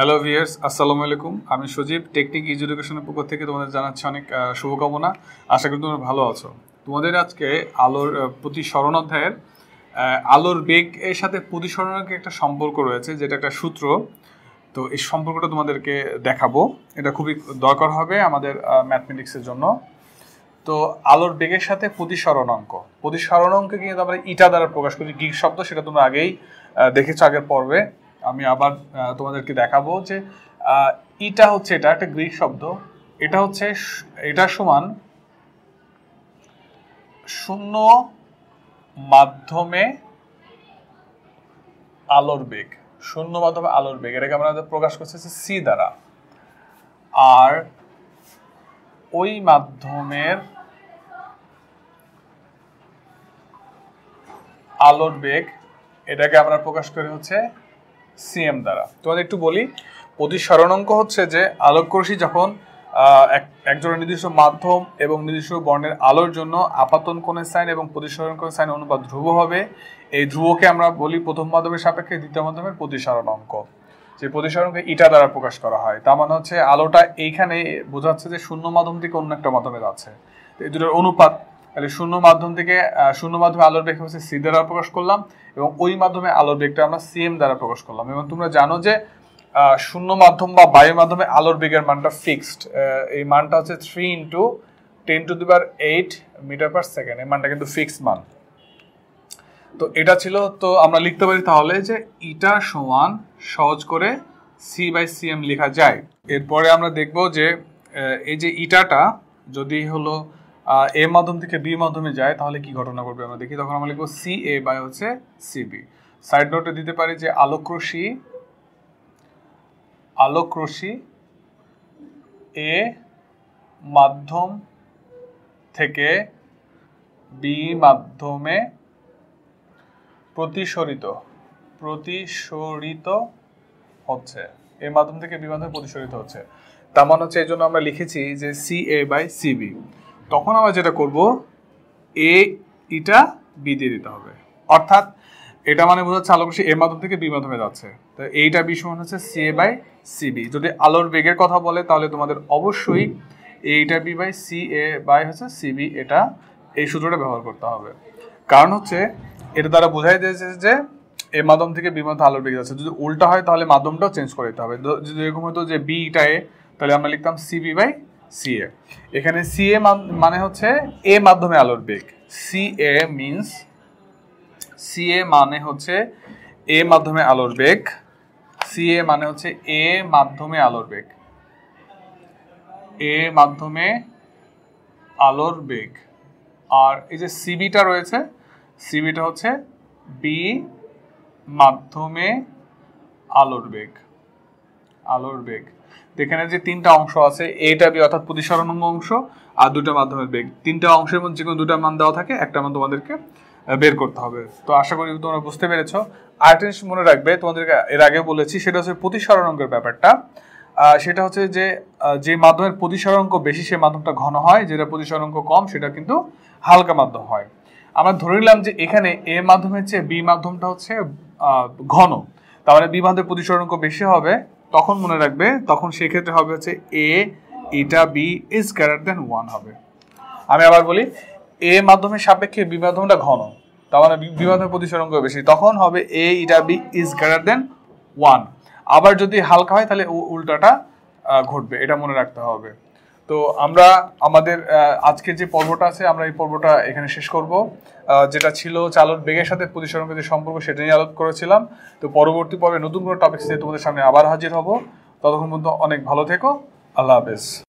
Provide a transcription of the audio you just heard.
hello viewers আসসালামু আলাইকুম আমি সজীব টেকনিক ইজ এডুকেশনের পক্ষ থেকে তোমাদের জানাচ্ছি অনেক শুভকামনা আশা করি তোমরা ভালো আছো তোমাদের আজকে আলোর প্রতি স্মরণ অধ্যায়ের আলোর বেগ এর সাথে প্রতিসরণের একটা সম্পর্ক রয়েছে যেটা একটা সূত্র তো এই সম্পর্কটা তোমাদেরকে দেখাবো এটা খুবই দরকার হবে আমাদের ম্যাথমেটিক্সের জন্য তো আলোর বেগের সাথে প্রতিসরণ অঙ্ক প্রতিসরণ অঙ্কে কিন্তু আমরা ইটা দ্বারা প্রকাশ করি গিক শব্দ সেটা তোমরা আগেই দেখেছো আগের পর্বে আমি আবার তোমাদেরকে দেখাবো যে ইটা হচ্ছে এটা একটা গ্রিক শব্দ এটা হচ্ছে এটা সমান শূন্য মাধ্যমে আলোর বেগ শূন্য মাধ্যমে আলোর বেগ এটাকে আমরা প্রকাশ করছি সি দ্বারা আর ওই মাধ্যমের আলোর বেগ এটাকে আমরা প্রকাশ করে হচ্ছে সিএম দ্বারা তোমাদের একটু বলি প্রতিসরণ অঙ্ক হচ্ছে যে আলোকরশ্মি যখন একজনের নির্দিষ্ট মাধ্যম এবং নির্দিষ্ট বর্ণের আলোর জন্য আপাতন কোণের সাইন এবং প্রতিসরণ কোণের সাইন অনুপাত ধ্রুব হবে এই ধ্রুবকে আমরা বলি প্রথম মাধ্যমের সাপেক্ষে দ্বিতীয় মাধ্যমের প্রতিসরণ অঙ্ক যে প্রতিসরণকে ইটা দ্বারা প্রকাশ করা হয় তার মানে হচ্ছে আলোটা এইখানে বোঝাচ্ছে যে শূন্য মাধ্যম থেকে অন্য একটা মাধ্যমে যাচ্ছে এই দুটোর অনুপাত তাহলে শূন্য মাধ্যম থেকে শূন্য মাধ্যমে আলোর বেগ হচ্ছে সি দ্বারা প্রকাশ করলাম এবং ওই মাধ্যমে আলোর বেগটা আমরা সিএম দ্বারা প্রকাশ করলাম এবং তোমরা জানো যে শূন্য মাধ্যম বা বায়ুর মাধ্যমে আলোর বেগের মানটা ফিক্সড এই মানটা হচ্ছে থ্রি ইন্টু টেন টু দিবার এইট মিটার পার সেকেন্ড এই মানটা কিন্তু ফিক্সড মান তো এটা ছিল তো আমরা লিখতে পারি তাহলে যে ইটা সমান সহজ করে সি বাই সি এম লেখা যায় এরপরে আমরা দেখব যে এই যে ইটাটা যদি হলো এ মাধ্যম থেকে বি মাধ্যমে যায় তাহলে কি ঘটনা ঘটবে আমরা দেখি তখন আমরা লিখবো সি এ বাই হচ্ছে সিবি সাইড নোটে দিতে পারি যে আলোকরশ্মি আলোকরশ্মি এ মাধ্যম থেকে বি মাধ্যমে প্রতিসরিত প্রতিসরিত হচ্ছে এ মাধ্যম থেকে বি মাধ্যমে প্রতিসরিত হচ্ছে তার মানে হচ্ছে এই জন্য আমরা লিখেছি যে সি এ বাই সিবি তখন আমরা যেটা করব এ ইটা বি দিয়ে দিতে হবে অর্থাৎ এটা মানে বোঝাচ্ছে আলো রশ্মি এ মাধ্যম থেকে বি মাধ্যমে যাচ্ছে তো এইটা বি সমান হচ্ছে সি এ বাই সিবি যদি আলোর বেগের কথা বলে তাহলে তোমাদের অবশ্যই এইটা B by C A by হচ্ছে সিবি এটা এই সূত্রটা ব্যবহার করতে হবে কারণ হচ্ছে এটা দ্বারা বোঝাই দিয়েছে যে এ মাধ্যম থেকে বি মাধ্যমে আলোর বেগ যাচ্ছে যদি উল্টা হয় তাহলে মাধ্যমটাও চেঞ্জ করে দিতে হবে যদি এরকম হতো যে বিটা এ তাহলে আমরা লিখতাম সিবি বাই সিএ এখানে সিএ মানে হচ্ছে এ মাধ্যমে আলোর বেগ সিএ মিনস সিএ মানে হচ্ছে এ মাধ্যমে আলোর বেগ সিএ মানে হচ্ছে এ মাধ্যমে আলোর বেগ এ মাধ্যমে আলোর বেগ আর এই যে সিবিটা রয়েছে সিবিটা হচ্ছে বি মাধ্যমে আলোর বেগ আলোর বেগ এখানে যে তিনটা অংশ আছে এটা বি অর্থাৎ প্রতিসরণ অংশ আর দুটো মাধ্যমের বেগ তিনটা অংশের মধ্যে যে কোনো দুটা মান দেওয়া থাকে একটা মান তোমাদেরকে বের করতে হবে তো আশা করি তোমরা বুঝতে পেরেছ আর জিনিস মনে রাখবে তোমাদেরকে এর আগে বলেছি সেটা হচ্ছে প্রতিসরণ অঙ্কের ব্যাপারটা সেটা হচ্ছে যে যে মাধ্যমের অঙ্ক বেশি সে মাধ্যমটা ঘন হয় যেটা অঙ্ক কম সেটা কিন্তু হালকা মাধ্যম হয় আমরা ধরে নিলাম যে এখানে এ মাধ্যমের চেয়ে বি মাধ্যমটা হচ্ছে ঘন তাহলে বি মাধ্যমের অঙ্ক বেশি হবে তখন মনে রাখবে তখন সেক্ষেত্রে হবে হচ্ছে এ এটা B is greater than one হবে আমি আবার বলি এ মাধ্যমে সাপেক্ষে বিবাদনটা ঘন তার মানে বিবাদন প্রতিসরণ করবে বেশি তখন হবে এ ইটা B is greater than one আবার যদি হালকা হয় তাহলে উল্টাটা ঘটবে এটা মনে রাখতে হবে তো আমরা আমাদের আজকের যে পর্বটা আছে আমরা এই পর্বটা এখানে শেষ করব যেটা ছিল চালক বেগের সাথে প্রতিসরণের যে সম্পর্ক সেটা নিয়ে আলোপ করেছিলাম তো পরবর্তী পর্বে নতুন কোনো টপিক্স নিয়ে তোমাদের সামনে আবার হাজির হব ততক্ষণ পর্যন্ত অনেক ভালো থেকো আল্লাহ হাফেজ